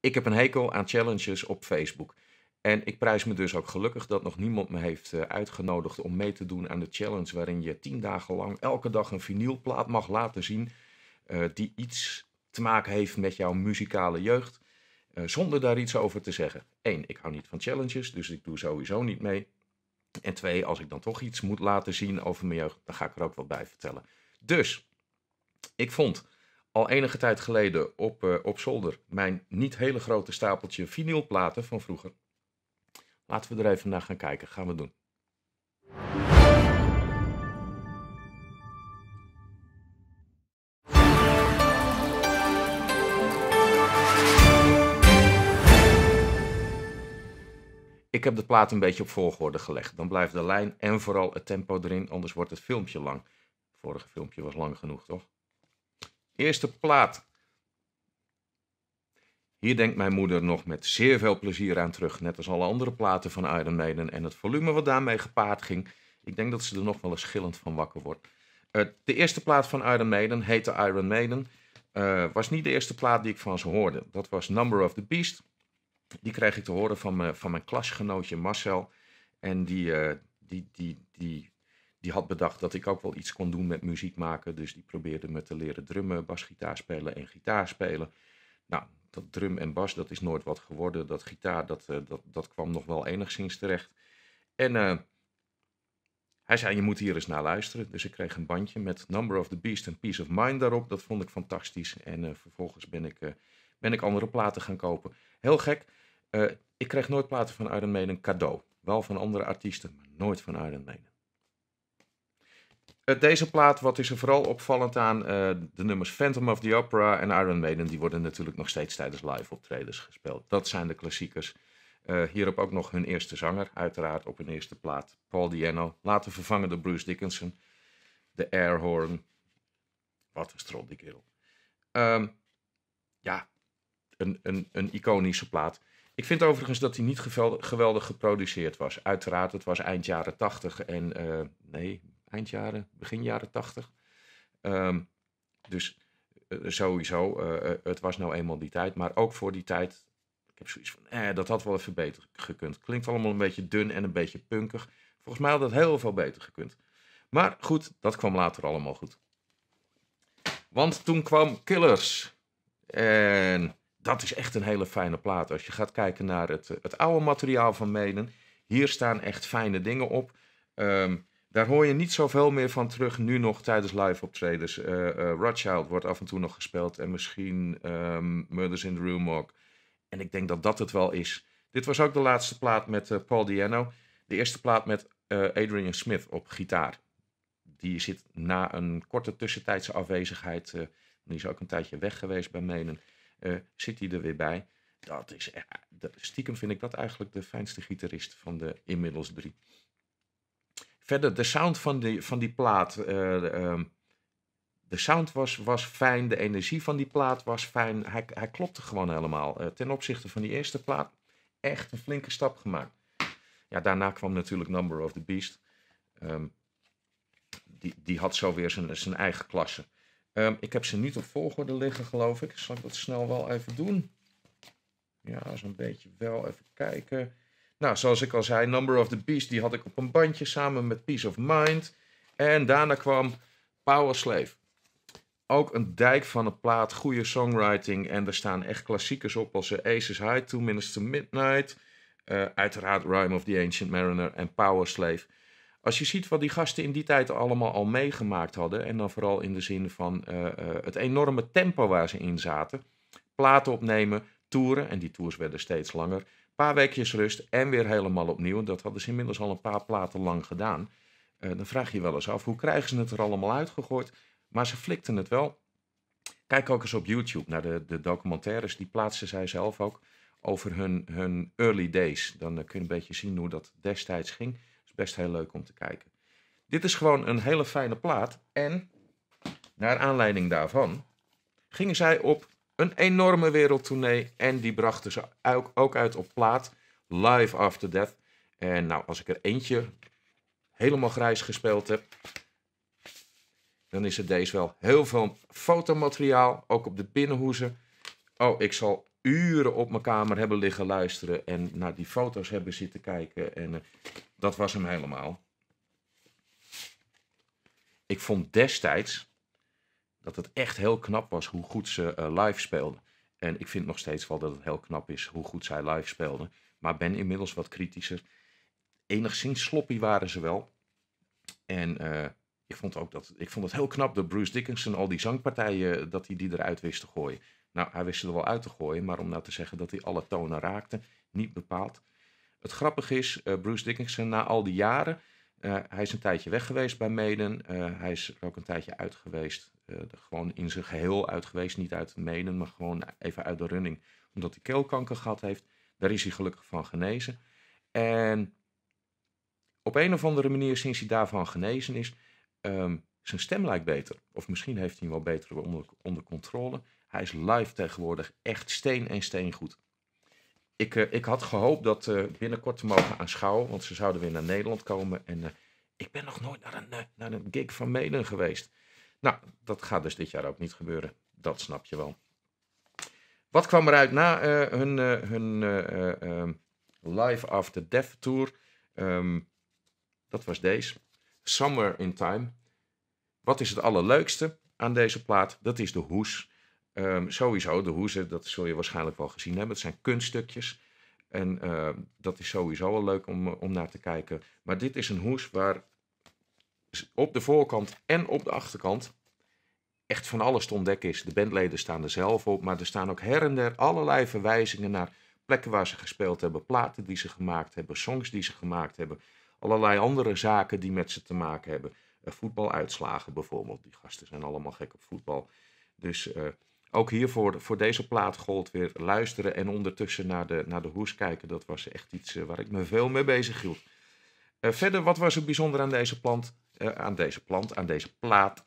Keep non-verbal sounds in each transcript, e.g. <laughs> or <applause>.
Ik heb een hekel aan challenges op Facebook. En ik prijs me dus ook gelukkig dat nog niemand me heeft eh, uitgenodigd om mee te doen aan de challenge waarin je tien dagen lang elke dag een vinylplaat mag laten zien eh, die iets te maken heeft met jouw muzikale jeugd, eh, zonder daar iets over te zeggen. Eén, ik hou niet van challenges, dus ik doe sowieso niet mee. En twee, als ik dan toch iets moet laten zien over mijn jeugd, dan ga ik er ook wat bij vertellen. Dus, ik vond al enige tijd geleden op, uh, op zolder mijn niet hele grote stapeltje vinylplaten van vroeger. Laten we er even naar gaan kijken. Gaan we doen. Ik heb de plaat een beetje op volgorde gelegd. Dan blijft de lijn en vooral het tempo erin, anders wordt het filmpje lang. Het vorige filmpje was lang genoeg, toch? Eerste plaat. Hier denkt mijn moeder nog met zeer veel plezier aan terug, net als alle andere platen van Iron Maiden en het volume wat daarmee gepaard ging. Ik denk dat ze er nog wel eens schillend van wakker wordt. Eh, de eerste plaat van Iron Maiden heette Iron Maiden. Eh, was niet de eerste plaat die ik van ze hoorde. Dat was Number of the Beast. Die kreeg ik te horen van, van mijn klasgenootje Marcel. En die, eh, die, die, die die had bedacht dat ik ook wel iets kon doen met muziek maken. Dus die probeerde me te leren drummen, basgitaar spelen en gitaar spelen. Nou, dat drum en bas, dat is nooit wat geworden. Dat gitaar, dat, eh, dat, dat kwam nog wel enigszins terecht. En eh, hij zei, je moet hier eens naar luisteren. Dus ik kreeg een bandje met Number of the Beast en Peace of Mind daarop. Dat vond ik fantastisch. En eh, vervolgens ben ik, ben ik andere platen gaan kopen. Heel gek. ik kreeg nooit platen van Iron Maiden cadeau. Wel van andere artiesten, maar nooit van Iron Maiden. Eh, deze plaat, wat is er vooral opvallend aan? Eh, de nummers Phantom of the Opera en Iron Maiden, die worden natuurlijk nog steeds tijdens live optredens gespeeld. Dat zijn de klassiekers. Eh, hierop ook nog hun eerste zanger, uiteraard op hun eerste plaat, Paul Diano. Later vervangen door Bruce Dickinson, de Airhorn. Wat een strot die kerel. Ehm, ja, een, een, een iconische plaat. Ik vind overigens dat hij niet geweldig geproduceerd was. Uiteraard, het was eind jaren tachtig en uh, nee, eind jaren, begin jaren tachtig. Ehm, dus eh, sowieso, eh, eh, het was nou eenmaal die tijd. Maar ook voor die tijd, ik heb zoiets van, eh, dat had wel even beter gekund. Klinkt allemaal een beetje dun en een beetje punkig. Volgens mij had dat heel veel beter gekund. Maar goed, dat kwam later allemaal goed. Want toen kwam Killers. En dat is echt een hele fijne plaat. Als je gaat kijken naar het, het oude materiaal van Meden. Hier staan echt fijne dingen op. Um, daar hoor je niet zoveel meer van terug nu nog tijdens live optredens. Uh, Rothschild wordt af en toe nog gespeeld en misschien ehm, Murders in the Room ook. En ik denk dat dat het wel is. Dit was ook de laatste plaat met eh, Paul Diano. De eerste plaat met Adrian Smith op gitaar. Die zit na een korte tussentijdse afwezigheid, die is ook een tijdje weg geweest bij Menen, zit hij er weer bij. Dat is, dat, stiekem vind ik dat eigenlijk de fijnste gitarist van de inmiddels drie. Verder, de sound van die, van die plaat. Eh, ehm, de sound was, was fijn, de energie van die plaat was fijn. Hij, hij klopte gewoon helemaal. Eh, ten opzichte van die eerste plaat, echt een flinke stap gemaakt. Ja, daarna kwam natuurlijk Number of the Beast. Ehm, die, die had zo weer zijn, zijn eigen klasse. Ehm, ik heb ze niet op volgorde liggen, geloof ik. Zal ik dat snel wel even doen? Ja, zo'n beetje wel. Even kijken. Nou, zoals ik al zei, Number of the Beast, die had ik op een bandje samen met Peace of Mind. En daarna kwam Power Slave. Ook een dijk van een plaat, goede songwriting. En er staan echt klassiekers op als eh, Aces High, Two Minutes to Midnight. Eh, uiteraard Rhyme of the Ancient Mariner en Power Slave. Als je ziet wat die gasten in die tijd allemaal al meegemaakt hadden, en dan vooral in de zin van eh, het enorme tempo waar ze in zaten, platen opnemen, toeren, en die tours werden steeds langer, paar weekjes rust en weer helemaal opnieuw. dat hadden ze inmiddels al een paar platen lang gedaan. Eh, dan vraag je, je wel eens af, hoe krijgen ze het er allemaal uitgegooid? Maar ze flikten het wel. Kijk ook eens op YouTube naar de, de documentaires. Die plaatsen zij zelf ook over hun, hun early days. Dan eh, kun je een beetje zien hoe dat destijds ging. is best heel leuk om te kijken. Dit is gewoon een hele fijne plaat. En naar aanleiding daarvan gingen zij op een enorme wereldtournee en die brachten ze dus ook uit op plaat, Live After Death. En nou, als ik er eentje helemaal grijs gespeeld heb, dan is het deze wel. Heel veel fotomateriaal, ook op de binnenhoezen. Oh, ik zal uren op mijn kamer hebben liggen luisteren en naar die foto's hebben zitten kijken. En eh, dat was hem helemaal. Ik vond destijds, dat het echt heel knap was hoe goed ze eh, live speelden. En ik vind nog steeds wel dat het heel knap is hoe goed zij live speelden. Maar ben inmiddels wat kritischer. Enigszins sloppy waren ze wel. En eh, ik vond, ook dat, ik vond het heel knap dat Bruce Dickinson al die zangpartijen, eh, dat hij die eruit wist te gooien. Nou, hij wist er wel uit te gooien, maar om nou te zeggen dat hij alle tonen raakte, niet bepaald. Het grappige is, Bruce Dickinson na al die jaren, hij is een tijdje weg geweest bij Meden. hij is er ook een tijdje uit geweest eh, gewoon in zijn geheel uit geweest. Niet uit het meden, maar gewoon even uit de running. Omdat hij keelkanker gehad heeft. Daar is hij gelukkig van genezen. En op een of andere manier, sinds hij daarvan genezen is, um, zijn stem lijkt beter. Of misschien heeft hij hem wel beter onder, controle. Hij is live tegenwoordig echt steen en steen goed. Ik, eh, ik had gehoopt dat uh, binnenkort te mogen aanschouwen, want ze zouden weer naar Nederland komen. En ik ben nog nooit naar een, naar een gig van Meden geweest. Nou, dat gaat dus dit jaar ook niet gebeuren. Dat snap je wel. Wat kwam eruit na eh, hun, eh, hun eh, ehm, Live After Death Tour? Ehm, dat was deze. Somewhere in Time. Wat is het allerleukste aan deze plaat? Dat is de hoes. Ehm, sowieso, de hoes, dat zul je waarschijnlijk wel gezien hebben. Het zijn kunststukjes. En dat is sowieso wel leuk om, om naar te kijken. Maar dit is een hoes waar op de voorkant en op de achterkant echt van alles te ontdekken is. De bandleden staan er zelf op, maar er staan ook her en der allerlei verwijzingen naar plekken waar ze gespeeld hebben, platen die ze gemaakt hebben, songs die ze gemaakt hebben, allerlei andere zaken die met ze te maken hebben. Eh, voetbaluitslagen bijvoorbeeld, die gasten zijn allemaal gek op voetbal. Dus eh, ook hiervoor, voor deze plaat gold weer luisteren en ondertussen naar de, naar de hoes kijken. Dat was echt iets eh, waar ik me veel mee bezig hield. verder, wat was er bijzonder aan deze plant, eh, aan deze plant, aan deze plaat.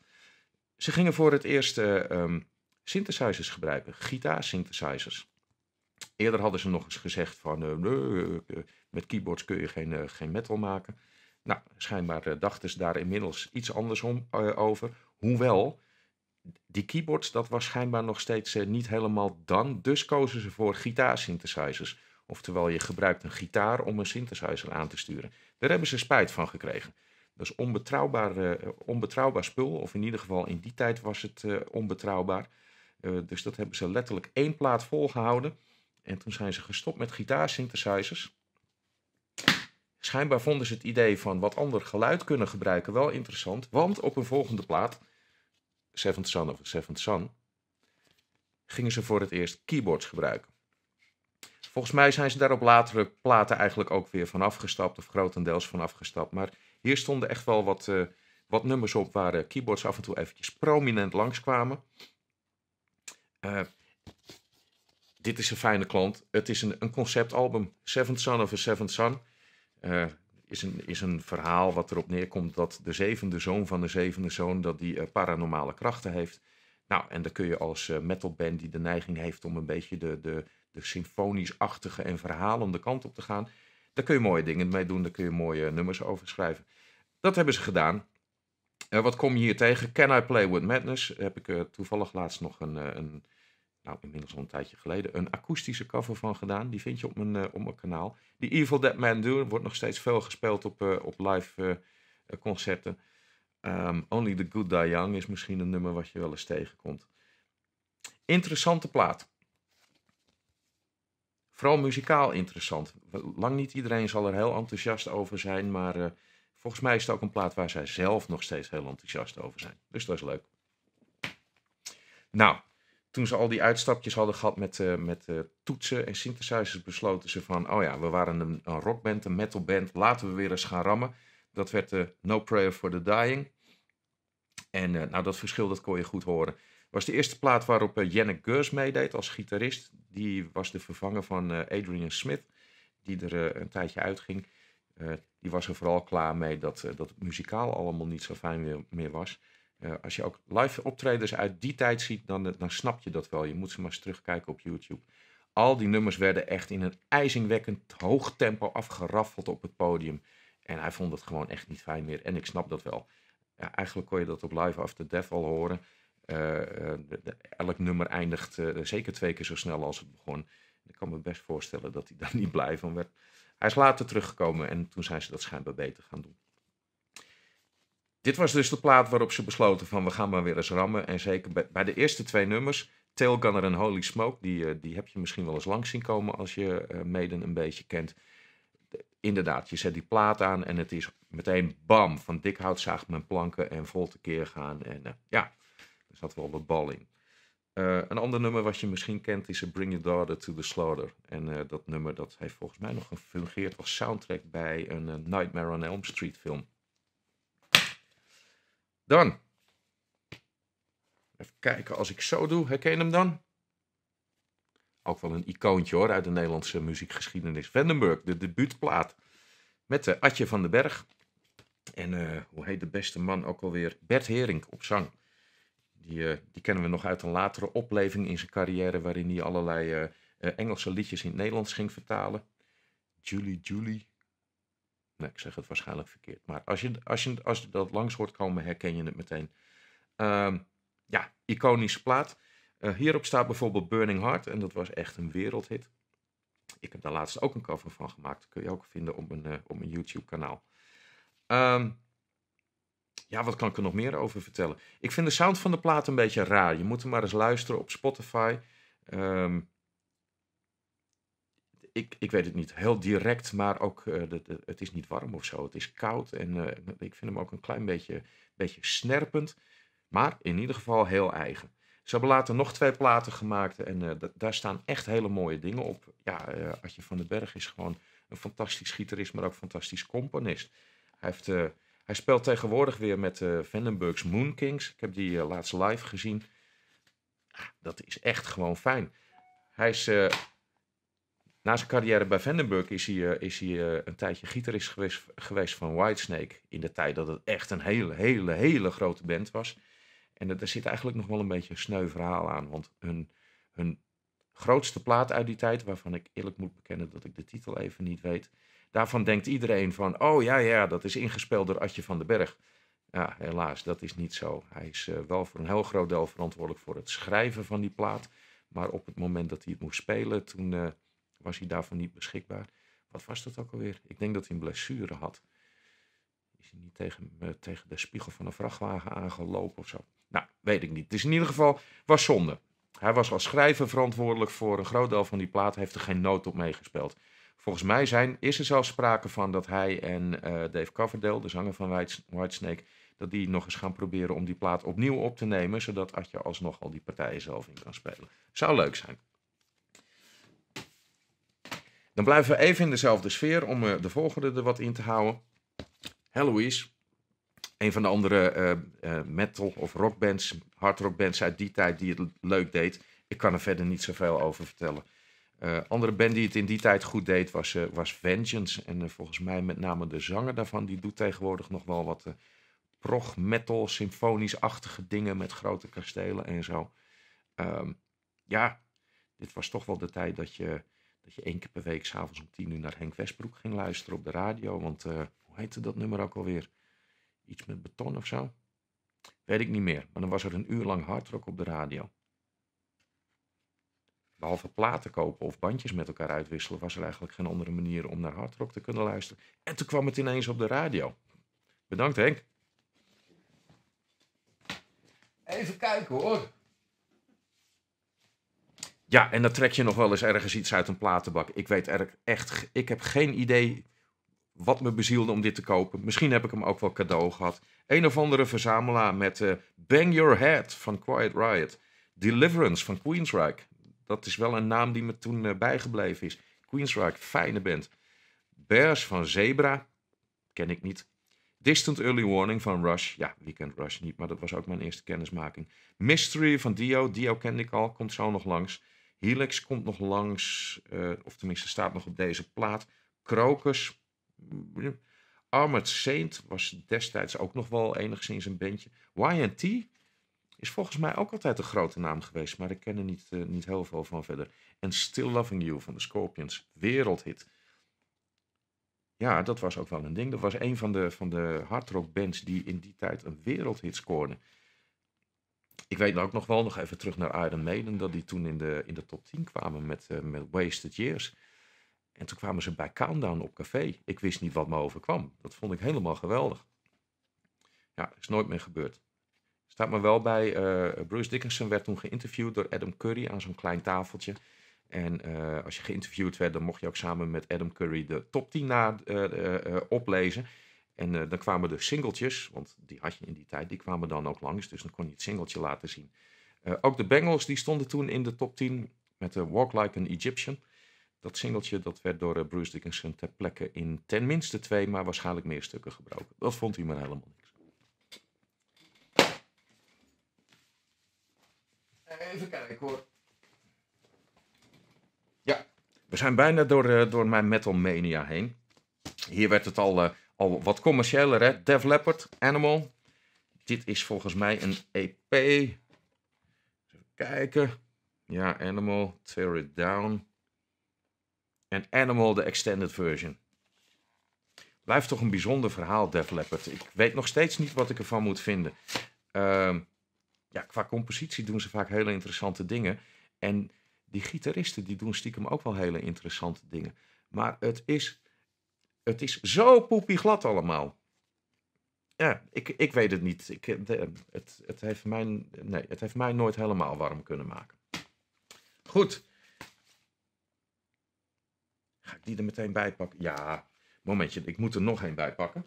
Ze gingen voor het eerst eh, ehm, synthesizers gebruiken, gitaar-synthesizers. Eerder hadden ze nog eens gezegd van eh, met keyboards kun je geen, geen metal maken. Nou, schijnbaar dachten ze daar inmiddels iets anders om, over. Hoewel, die keyboards, dat was schijnbaar nog steeds niet helemaal dan. Dus kozen ze voor gitaarsynthesizers. Oftewel, je gebruikt een gitaar om een synthesizer aan te sturen. Daar hebben ze spijt van gekregen. Dat is onbetrouwbaar, eh, onbetrouwbaar spul, of in ieder geval in die tijd was het eh, onbetrouwbaar. Eh, dus dat hebben ze letterlijk één plaat volgehouden. En toen zijn ze gestopt met gitaarsynthesizers. Schijnbaar vonden ze het idee van wat ander geluid kunnen gebruiken wel interessant, want op een volgende plaat, Seventh Son of Seventh Son, gingen ze voor het eerst keyboards gebruiken. Volgens mij zijn ze daar op latere platen eigenlijk ook weer van afgestapt, of grotendeels van afgestapt. Maar hier stonden echt wel wat, eh, wat nummers op waar de keyboards af en toe eventjes prominent langskwamen. Uh, eh, dit is een fijne klant. Het is een, een conceptalbum. Seventh Son of a Seventh Son. Eh, is, een, is een verhaal wat erop neerkomt dat de zevende zoon van de zevende zoon... dat die paranormale krachten heeft. Nou, en dan kun je als metalband die de neiging heeft om een beetje de, de, de symfonisch-achtige en verhalende kant op te gaan. Daar kun je mooie dingen mee doen, daar kun je mooie nummers over schrijven. Dat hebben ze gedaan. Eh, wat kom je hier tegen? Can I Play With Madness? Heb ik eh, toevallig laatst nog een, eh, een, nou inmiddels al een tijdje geleden, een akoestische cover van gedaan. Die vind je op mijn, op mijn kanaal. Die Evil Dead Man Do wordt nog steeds veel gespeeld op, op live concerten. Ehm, Only the Good Die Young is misschien een nummer wat je wel eens tegenkomt. Interessante plaat. Vooral muzikaal interessant. Lang niet iedereen zal er heel enthousiast over zijn, maar Volgens mij is het ook een plaat waar zij zelf nog steeds heel enthousiast over zijn. Dus dat is leuk. Nou, toen ze al die uitstapjes hadden gehad met, eh, met eh, toetsen en synthesizers, besloten ze van: oh ja, we waren een, een rockband, een metalband, laten we weer eens gaan rammen. Dat werd uh, No Prayer for the Dying. En nou, dat verschil dat kon je goed horen. Was de eerste plaat waarop Yannick Geurs meedeed als gitarist. Die was de vervanger van Adrian Smith, die er een tijdje uitging die was er vooral klaar mee dat, eh, dat het muzikaal allemaal niet zo fijn meer, was. Eh, als je ook live optredens uit die tijd ziet, dan, eh, dan snap je dat wel. Je moet ze maar eens terugkijken op YouTube. Al die nummers werden echt in een ijzingwekkend hoog tempo afgeraffeld op het podium. En hij vond het gewoon echt niet fijn meer. En ik snap dat wel. Ja, eigenlijk kon je dat op Live After Death al horen. elk nummer eindigt zeker twee keer zo snel als het begon. Ik kan me best voorstellen dat hij <laughs> daar niet blij van werd. Hij is later teruggekomen en toen zijn ze dat schijnbaar beter gaan doen. Dit was dus de plaat waarop ze besloten van we gaan maar weer eens rammen. En zeker bij, de eerste twee nummers, kan en Holy Smoke, die, eh, die heb je misschien wel eens langs zien komen als je uh, een beetje kent. inderdaad, je zet die plaat aan en het is meteen bam, van dik hout zaagt men planken en vol tekeer gaan. En uh, ja, er zat wel wat bal in. Eh, een ander nummer wat je misschien kent is eh, Bring Your Daughter to the Slaughter. En eh, dat nummer dat heeft volgens mij nog gefungeerd als soundtrack bij een Nightmare on Elm Street film. Dan. Even kijken, als ik zo doe, herken je hem dan? Ook wel een icoontje hoor, uit de Nederlandse muziekgeschiedenis. Vandenberg, de debuutplaat met de Atje van den Berg. En hoe heet de beste man ook alweer? Bert Hering op zang die, eh, die kennen we nog uit een latere opleving in zijn carrière, waarin hij allerlei eh, eh, Engelse liedjes in het Nederlands ging vertalen. Julie, Julie. Nee, ik zeg het waarschijnlijk verkeerd. Maar als je, als je, als je dat langs hoort komen, herken je het meteen. Ehm, ja, iconische plaat. hierop staat bijvoorbeeld Burning Heart. En dat was echt een wereldhit. Ik heb daar laatst ook een cover van gemaakt. Dat kun je ook vinden op mijn, YouTube-kanaal. Um, ehm, ja, wat kan ik er nog meer over vertellen? Ik vind de sound van de plaat een beetje raar. Je moet hem maar eens luisteren op Spotify. Ehm, ik, ik weet het niet. Heel direct, maar ook eh, de, het is niet warm of zo. Het is koud en eh, ik vind hem ook een klein beetje, beetje snerpend. Maar in ieder geval heel eigen. Ze hebben later nog twee platen gemaakt en eh, daar staan echt hele mooie dingen op. Ja, Adje van den Berg is gewoon een fantastisch gitarist, maar ook een fantastisch componist. Hij heeft hij speelt tegenwoordig weer met uh, Vandenberg's Moon Kings. Ik heb die uh, eh, laatst live gezien. Ah, dat is echt gewoon fijn. Hij is, eh, na zijn carrière bij Vandenberg is hij, is hij een tijdje gitarist geweest, geweest van Whitesnake. In de tijd dat het echt een hele, hele, hele grote band was. En daar zit eigenlijk nog wel een beetje een sneu verhaal aan. Want hun, hun grootste plaat uit die tijd, waarvan ik eerlijk moet bekennen dat ik de titel even niet weet Daarvan denkt iedereen van, oh ja, ja, dat is ingespeeld door Adje van den Berg. Ja, helaas, dat is niet zo. Hij is eh, wel voor een heel groot deel verantwoordelijk voor het schrijven van die plaat. Maar op het moment dat hij het moest spelen, toen eh, was hij daarvoor niet beschikbaar. Wat was dat ook alweer? Ik denk dat hij een blessure had. Is hij niet tegen, eh, tegen de spiegel van een vrachtwagen aangelopen of zo? Nou, weet ik niet. Het Dus in ieder geval was zonde. Hij was als schrijver verantwoordelijk voor een groot deel van die plaat. Heeft er geen noot op meegespeeld. Volgens mij zijn, is er zelfs sprake van dat hij en eh, Dave Coverdale, de zanger van Whitesnake, dat die nog eens gaan proberen om die plaat opnieuw op te nemen, zodat Atje alsnog al die partijen zelf in kan spelen. Zou leuk zijn. Dan blijven we even in dezelfde sfeer om eh, de volgende er wat in te houden. Halloween. een van de andere eh, metal- of rockbands, hardrockbands uit die tijd die het leuk deed. Ik kan er verder niet zoveel over vertellen. Uh, andere band die het in die tijd goed deed was, eh, was Vengeance. En eh, volgens mij met name de zanger daarvan, die doet tegenwoordig nog wel wat prog, metal, symfonisch-achtige dingen met grote kastelen en zo. Ehm, ja, dit was toch wel de tijd dat je, dat je één keer per week s'avonds om tien uur naar Henk Westbroek ging luisteren op de radio. Want hoe heette dat nummer ook alweer? Iets met beton of zo? Weet ik niet meer. Maar dan was er een uur lang hardrock op de radio. Behalve platen kopen of bandjes met elkaar uitwisselen, was er eigenlijk geen andere manier om naar hardrock te kunnen luisteren. En toen kwam het ineens op de radio. Bedankt Henk. Even kijken hoor. Ja, en dan trek je nog wel eens ergens iets uit een platenbak. Ik weet er echt, ik heb geen idee wat me bezielde om dit te kopen. Misschien heb ik hem ook wel cadeau gehad. Een of andere verzamelaar met eh, Bang Your Head van Quiet Riot. Deliverance van Queensryche dat is wel een naam die me toen eh, bijgebleven is. Queensrÿche, fijne band. Bears van Zebra, ken ik niet. Distant Early Warning van Rush. Ja, wie kent Rush niet, maar dat was ook mijn eerste kennismaking. Mystery van Dio. Dio kende ik al, komt zo nog langs. Helix komt nog langs, eh, of tenminste staat nog op deze plaat. Crocus. Mm, Armored Saint was destijds ook nog wel enigszins een bandje. YNT is volgens mij ook altijd een grote naam geweest, maar ik ken er niet, eh, niet heel veel van verder. En Still Loving You van de Scorpions, wereldhit. Ja, dat was ook wel een ding. Dat was een van de, van de hardrock bands die in die tijd een wereldhit scoorden. Ik weet ook nog wel, nog even terug naar Iron Maiden, dat die toen in de, in de top 10 kwamen met, eh, met Wasted Years. En toen kwamen ze bij Countdown op café. Ik wist niet wat me overkwam. Dat vond ik helemaal geweldig. Ja, is nooit meer gebeurd. Staat me wel bij, eh, Bruce Dickinson werd toen geïnterviewd door Adam Curry aan zo'n klein tafeltje. En eh, als je geïnterviewd werd, dan mocht je ook samen met Adam Curry de top 10 na, eh, oplezen. En dan kwamen de singeltjes, want die had je in die tijd, die kwamen dan ook langs. Dus dan kon je het singeltje laten zien. ook de Bengals die stonden toen in de top 10 met de Walk Like an Egyptian. Dat singeltje dat werd door Bruce Dickinson ter plekke in ten minste twee, maar waarschijnlijk meer stukken gebroken. Dat vond hij maar helemaal niet. Even kijken hoor. Ja, we zijn bijna door, eh, door mijn Metal Mania heen. Hier werd het al, eh, al wat commerciëler, hè? Dev Leopard, Animal. Dit is volgens mij een EP. Even kijken. Ja, Animal, Tear It Down. En Animal, de extended version. Blijft toch een bijzonder verhaal, Dev Leppard. Ik weet nog steeds niet wat ik ervan moet vinden. Ehm, ja, qua compositie doen ze vaak hele interessante dingen. En die gitaristen die doen stiekem ook wel hele interessante dingen. Maar het is, het is zo glad allemaal. Ja, ik, ik weet het niet. Ik, eh, eh, het, het, heeft mij, nee, het heeft mij nooit helemaal warm kunnen maken. Goed. Ga ik die er meteen bij pakken? Ja, momentje. Ik moet er nog één bij pakken.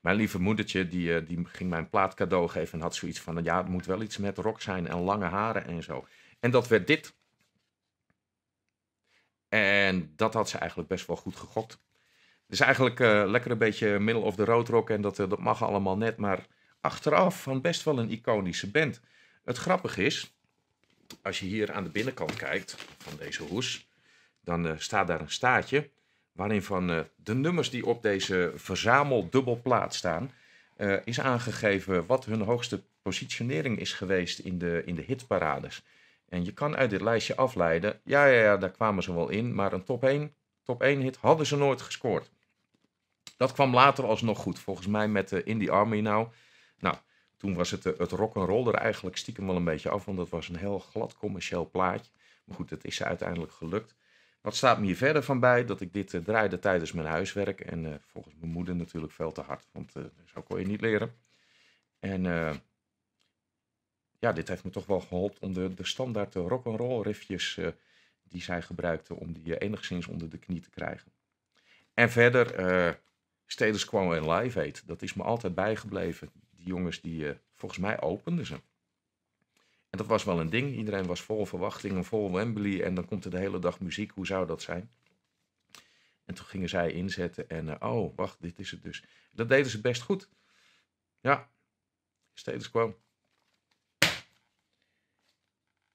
Mijn lieve moedertje, die, eh, die ging mij een plaat cadeau geven en had zoiets van, ja, het moet wel iets met rock zijn en lange haren en zo. En dat werd dit. En dat had ze eigenlijk best wel goed gegokt. Dus eigenlijk eh, lekker een beetje middle of the road rock en dat, eh, dat mag allemaal net, maar achteraf van best wel een iconische band. Het grappige is, als je hier aan de binnenkant kijkt van deze hoes, dan staat daar een staartje waarin van eh, de nummers die op deze verzameldubbelplaat staan, eh, is aangegeven wat hun hoogste positionering is geweest in de, in de hitparades. En je kan uit dit lijstje afleiden, ja, ja, ja, daar kwamen ze wel in, maar een top 1, top 1 hit hadden ze nooit gescoord. Dat kwam later alsnog goed, volgens mij met de eh, Indie Army nou. Nou, toen was het, het rock'n'roll er eigenlijk stiekem wel een beetje af, want dat was een heel glad commercieel plaatje. Maar goed, het is ze uiteindelijk gelukt. Wat staat me hier verder van bij? Dat ik dit eh, draaide tijdens mijn huiswerk. En eh, volgens mijn moeder natuurlijk veel te hard. Want eh, zo kon je niet leren. En ja, dit heeft me toch wel geholpen om de, de standaard rock'n'roll riffjes die zij gebruikte, om die enigszins onder de knie te krijgen. En verder, uh, Status Quo en Live Aid, dat is me altijd bijgebleven. Die jongens die, volgens mij openden ze. En dat was wel een ding. Iedereen was vol verwachtingen, vol Wembley. En dan komt er de hele dag muziek. Hoe zou dat zijn? En toen gingen zij inzetten. En eh, oh, wacht, dit is het dus. Dat deden ze best goed. Ja, Status quo.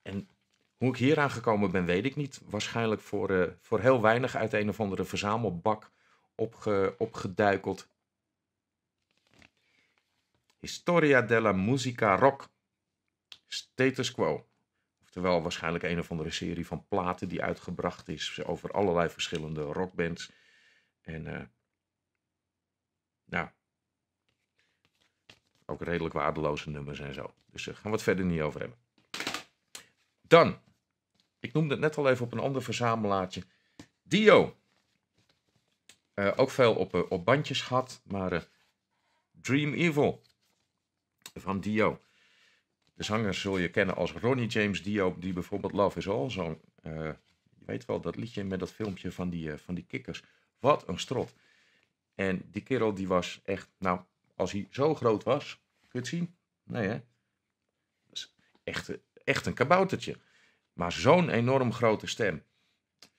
En hoe ik hier aangekomen ben, weet ik niet. Waarschijnlijk voor, eh, voor heel weinig uit een of andere verzamelbak opge, opgeduikeld. Historia della musica rock Status Quo. Oftewel waarschijnlijk een of andere serie van platen die uitgebracht is over allerlei verschillende rockbands. En eh, nou, ook redelijk waardeloze nummers en zo. Dus daar eh, gaan we het verder niet over hebben. Dan, ik noemde het net al even op een ander verzamelaartje. Dio. Eh, ook veel op, op bandjes gehad, maar Dream Evil van Dio. De zangers zul je kennen als Ronnie James Dio, die bijvoorbeeld Love is All zong. Eh, je weet wel, dat liedje met dat filmpje van die, eh, van die kikkers. Wat een strot. En die kerel die was echt, nou, als hij zo groot was, kun je het zien? Nee hè? echt, eh, echt een kaboutertje. Maar zo'n enorm grote stem.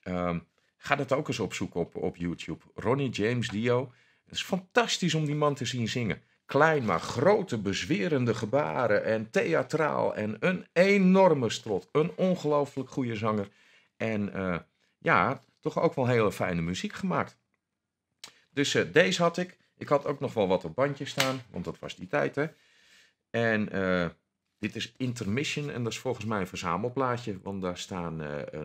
Ehm, ga dat ook eens opzoeken op, op YouTube. Ronnie James Dio. Het is fantastisch om die man te zien zingen. Klein maar grote bezwerende gebaren en theatraal en een enorme strot. Een ongelooflijk goede zanger. En eh, ja, toch ook wel hele fijne muziek gemaakt. Dus eh, deze had ik. Ik had ook nog wel wat op bandje staan, want dat was die tijd hè. En eh, dit is Intermission en dat is volgens mij een verzamelplaatje. Want daar staan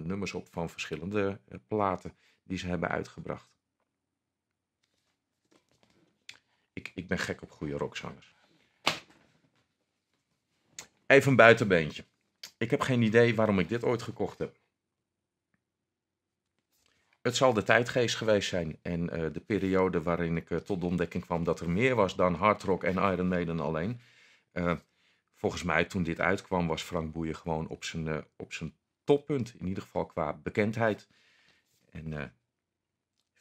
nummers op van verschillende platen die ze hebben uitgebracht. ik, ik ben gek op goede rockzangers. Even een buitenbeentje. Ik heb geen idee waarom ik dit ooit gekocht heb. Het zal de tijdgeest geweest zijn en eh, de periode waarin ik eh, tot de ontdekking kwam dat er meer was dan hard rock en Iron Maiden alleen. Eh, volgens mij toen dit uitkwam was Frank Boeien gewoon op zijn, op zijn toppunt, in ieder geval qua bekendheid. En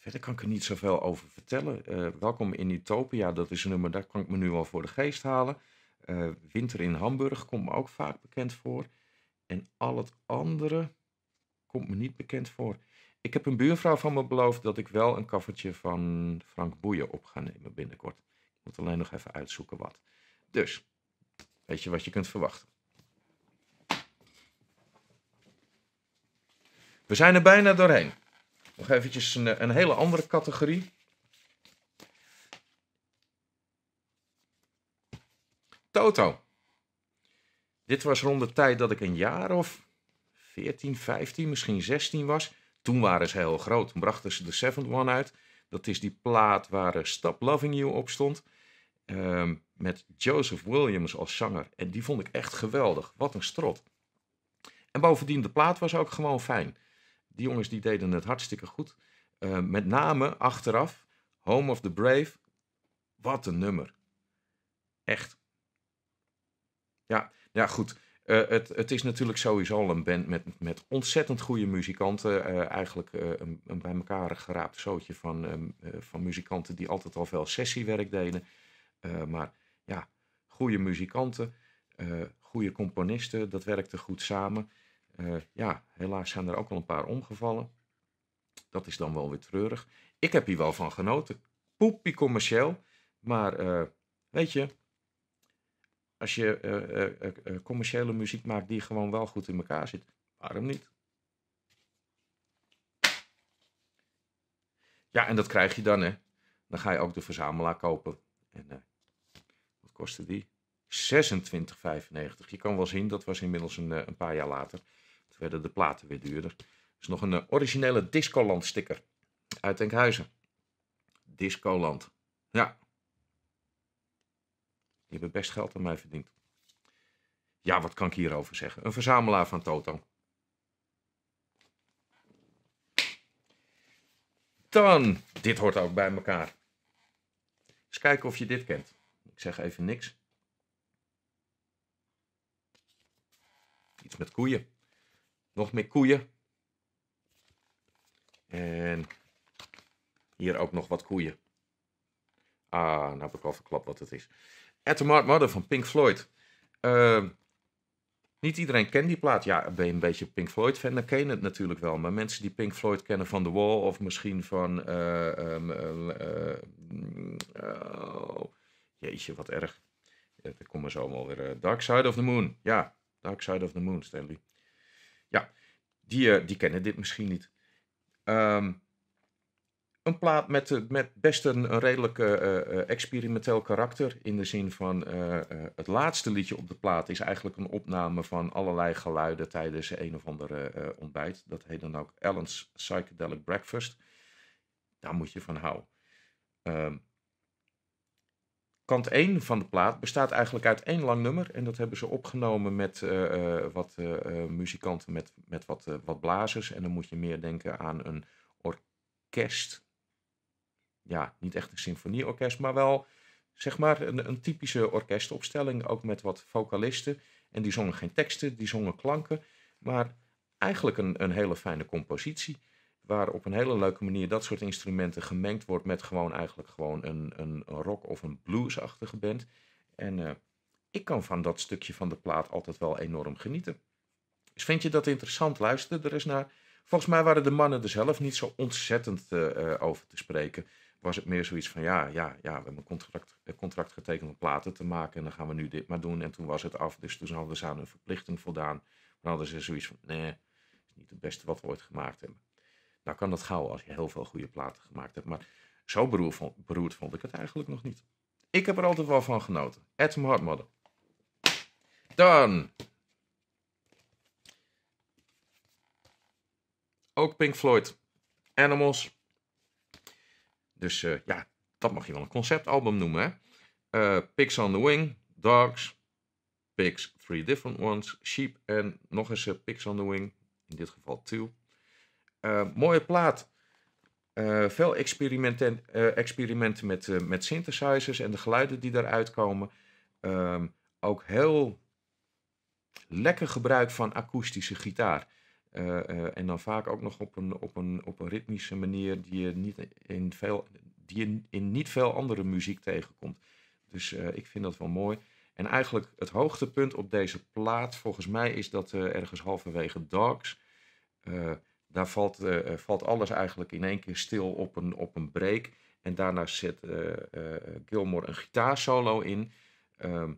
Verder kan ik er niet zoveel over vertellen. Eh, welkom in Utopia, dat is een nummer, daar kan ik me nu al voor de geest halen. Eh, Winter in Hamburg komt me ook vaak bekend voor. En al het andere komt me niet bekend voor. Ik heb een buurvrouw van me beloofd dat ik wel een kaffertje van Frank Boeien op ga nemen binnenkort. Ik moet alleen nog even uitzoeken wat. Dus, weet je wat je kunt verwachten. We zijn er bijna doorheen. Nog eventjes een, eh, een hele andere categorie. Toto. Dit was rond de tijd dat ik een jaar of 14, 15, misschien 16 was. Toen waren ze heel groot. Toen brachten ze de Seventh One uit. Dat is die plaat waar eh, Stop Loving You op stond. Ehm, met Joseph Williams als zanger. En die vond ik echt geweldig. Wat een strot. En bovendien, de plaat was ook gewoon fijn. Die jongens die deden het hartstikke goed. Eh, met name achteraf, Home of the Brave. Wat een nummer. Echt. Ja, ja goed. Eh, het, het, is natuurlijk sowieso al een band met, met ontzettend goede muzikanten. Eh, eigenlijk een, een, bij elkaar geraapt zootje van, ehm, van muzikanten die altijd al veel sessiewerk deden. maar ja, goede muzikanten, goede componisten, dat werkte goed samen. Eh, ja, helaas zijn er ook wel een paar omgevallen. Dat is dan wel weer treurig. Ik heb hier wel van genoten. Poepie commercieel. Maar eh, weet je, als je eh, commerciële muziek maakt die gewoon wel goed in elkaar zit, waarom niet? Ja, en dat krijg je dan, hè. Dan ga je ook de verzamelaar kopen. En wat kostte die? 26,95. Je kan wel zien, dat was inmiddels een, een paar jaar later werden de platen weer duurder. Is nog een eh, originele Discoland sticker uit Denkhuizen. Discoland. Ja. Die hebben best geld aan mij verdiend. Ja, wat kan ik hierover zeggen? Een verzamelaar van Toto. Dan, dit hoort ook bij elkaar. Eens kijken of je dit kent. Ik zeg even niks. Iets met koeien nog meer koeien. En hier ook nog wat koeien. Ah, nou heb ik al verklapt wat het is. At the Mart Mother van Pink Floyd. Ehm, niet iedereen kent die plaat. Ja, ben je een beetje Pink Floyd fan, dan kennen het natuurlijk wel. Maar mensen die Pink Floyd kennen van The Wall of misschien van... Uh, jeetje, wat erg. Ja, komen ze allemaal weer eh, Dark Side of the Moon. Ja, Dark Side of the Moon, Stanley. Ja, die, eh, die kennen dit misschien niet. Ehm, een plaat met, eh, met best een, een redelijk eh, experimenteel karakter. In de zin van het laatste liedje op de plaat is eigenlijk een opname van allerlei geluiden tijdens een of andere ontbijt. Dat heet dan ook Allen's Psychedelic Breakfast. Daar moet je van houden. Ehm kant 1 van de plaat bestaat eigenlijk uit één lang nummer. En dat hebben ze opgenomen met eh, eh, wat eh, muzikanten, met, met wat, wat blazers. En dan moet je meer denken aan een orkest. Ja, niet echt een symfonieorkest, maar wel zeg maar een, een typische orkestopstelling. Ook met wat vocalisten. En die zongen geen teksten, die zongen klanken. Maar eigenlijk een, een hele fijne compositie waar op een hele leuke manier dat soort instrumenten gemengd wordt met gewoon eigenlijk gewoon een, een, een rock of een bluesachtige band. En eh, ik kan van dat stukje van de plaat altijd wel enorm genieten. Dus vind je dat interessant? luisteren er eens naar. Volgens mij waren de mannen er zelf niet zo ontzettend eh, eh, over te spreken. Was het meer zoiets van, ja, ja, ja, we hebben een contract, contract getekend om platen te maken en dan gaan we nu dit maar doen. En toen was het af, dus toen hadden ze aan hun verplichting voldaan. Maar hadden ze zoiets van, nee, is niet het beste wat we ooit gemaakt hebben. Nou kan dat gauw als je heel veel goede platen gemaakt hebt. Maar zo beroerd vond, ik het eigenlijk nog niet. Ik heb er altijd wel van genoten. Atom Heart Mother. Dan. Ook Pink Floyd. Animals. Dus eh, ja, dat mag je wel een conceptalbum noemen. Hè? Eh, Pigs on the Wing. Dogs. Pigs, Three Different Ones. Sheep en nog eens uh, Pigs on the Wing. In dit geval Two. Eh, mooie plaat. Eh, veel experimenten, eh, experimenten met, met synthesizers en de geluiden die daaruit komen. Ehm, ook heel lekker gebruik van akoestische gitaar. en dan vaak ook nog op een, op, een, op een ritmische manier die je, niet in veel, die je in niet veel andere muziek tegenkomt. Dus ik vind dat wel mooi. En eigenlijk het hoogtepunt op deze plaat, volgens mij, is dat ergens halverwege Dogs daar valt, eh, eh, valt alles eigenlijk in één keer stil op een, op een break. En daarna zet eh, Gilmore een gitaarsolo in. Ehm,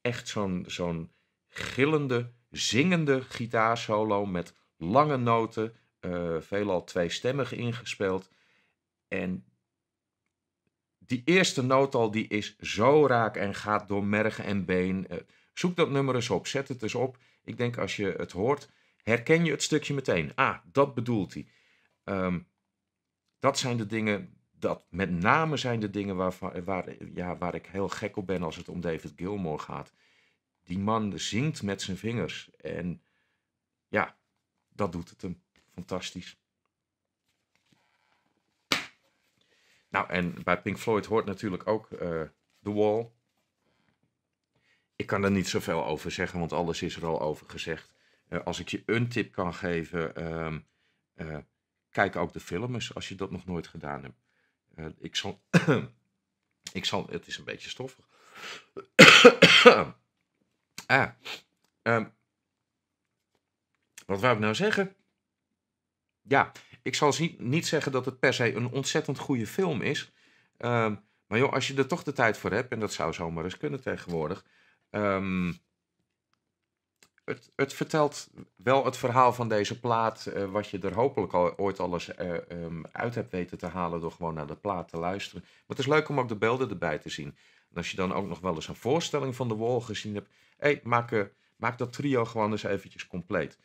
echt zo'n zo'n gillende, zingende gitaarsolo met lange noten, uh, veelal tweestemmig ingespeeld. En die eerste noot al, die is zo raak en gaat door merg en been. zoek dat nummer eens op, zet het eens op. Ik denk als je het hoort, herken je het stukje meteen. Ah, dat bedoelt hij. Ehm, dat zijn de dingen, dat met name zijn de dingen waarvan, waar, ja, waar ik heel gek op ben als het om David Gilmore gaat. Die man zingt met zijn vingers. En ja, dat doet het hem. Fantastisch. Nou, en bij Pink Floyd hoort natuurlijk ook uh, The Wall. Ik kan er niet zoveel over zeggen, want alles is er al over gezegd. Eh, als ik je een tip kan geven, ehm, eh, kijk ook de films als je dat nog nooit gedaan hebt. Eh, ik, zal, <coughs> ik zal, het is een beetje stoffig. <coughs> ah, ehm, wat wou ik nou zeggen? Ja, ik zal niet, niet zeggen dat het per se een ontzettend goede film is. Ehm, maar joh, als je er toch de tijd voor hebt, en dat zou zomaar eens kunnen tegenwoordig. Um, het, het vertelt wel het verhaal van deze plaat, eh, wat je er hopelijk al, ooit alles eh, ehm, uit hebt weten te halen door gewoon naar de plaat te luisteren. Maar het is leuk om ook de beelden erbij te zien. En als je dan ook nog wel eens een voorstelling van de Wall gezien hebt, hey, maak, eh, maak dat trio gewoon eens eventjes compleet.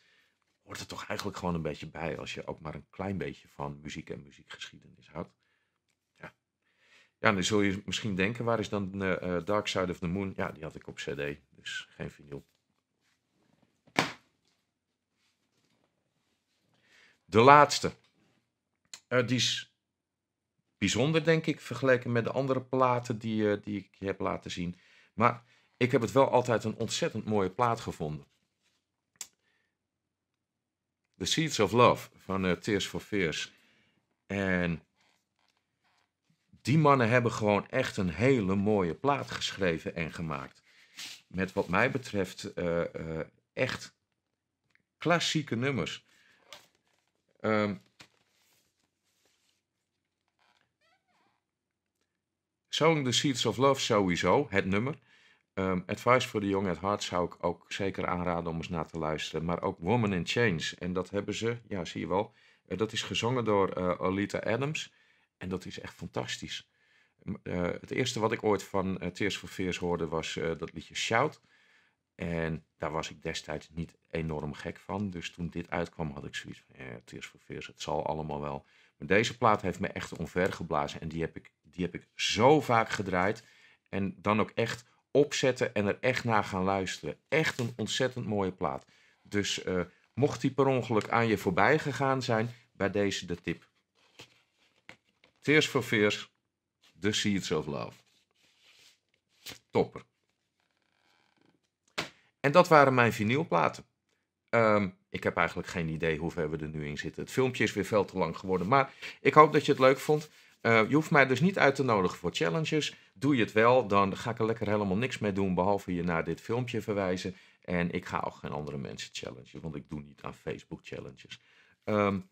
Hoort er toch eigenlijk gewoon een beetje bij als je ook maar een klein beetje van muziek en muziekgeschiedenis houdt. Ja, ja dan zul je misschien denken, waar is dan Dark Side of the Moon? Ja, die had ik op cd, dus geen vinyl. De laatste. Eh, die is bijzonder, denk ik, vergeleken met de andere platen die, uh, die ik heb laten zien. Maar ik heb het wel altijd een ontzettend mooie plaat gevonden. The Seeds of Love van eh, Tears for Fears. En die mannen hebben gewoon echt een hele mooie plaat geschreven en gemaakt. Met wat mij betreft echt klassieke nummers. Um, Sowing the Seeds of Love sowieso, het nummer. Ehm, advice for the Young at Heart zou ik ook zeker aanraden om eens naar te luisteren. Maar ook Woman in Change. En dat hebben ze, ja zie je wel, eh, dat is gezongen door uh, Alita Adams. En dat is echt fantastisch. Eh, het eerste wat ik ooit van Tears for Fears hoorde was dat liedje Shout. En daar was ik destijds niet enorm gek van. Dus toen dit uitkwam had ik zoiets van, ja, Tears for het zal allemaal wel. Maar deze plaat heeft me echt geblazen. En die heb ik, die heb ik zo vaak gedraaid. En dan ook echt opzetten en er echt naar gaan luisteren. Echt een ontzettend mooie plaat. Dus eh, mocht die per ongeluk aan je voorbij gegaan zijn, bij deze de tip. Tears for Fears, The Seeds of Love. Topper. En dat waren mijn vinylplaten. Ehm, ik heb eigenlijk geen idee hoe we er nu in zitten. Het filmpje is weer veel te lang geworden. Maar ik hoop dat je het leuk vond. Eh, je hoeft mij dus niet uit te nodigen voor challenges. Doe je het wel, dan ga ik er lekker helemaal niks mee doen. Behalve je naar dit filmpje verwijzen. En ik ga ook geen andere mensen challengen. Want ik doe niet aan Facebook challenges. Um,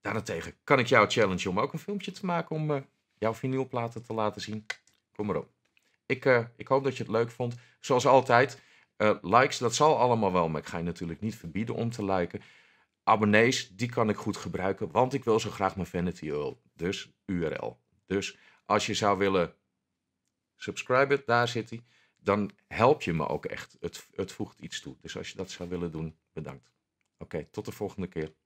daarentegen kan ik jou challengen om ook een filmpje te maken. Om eh, jouw vinylplaten te laten zien. Kom maar op. Ik, eh, ik hoop dat je het leuk vond. Zoals altijd eh, likes, dat zal allemaal wel, maar ik ga je natuurlijk niet verbieden om te liken. Abonnees, die kan ik goed gebruiken, want ik wil zo graag mijn vanity URL. Dus URL. Dus als je zou willen subscriben, daar zit hij, dan help je me ook echt. Het, het voegt iets toe. Dus als je dat zou willen doen, bedankt. Oké, tot de volgende keer.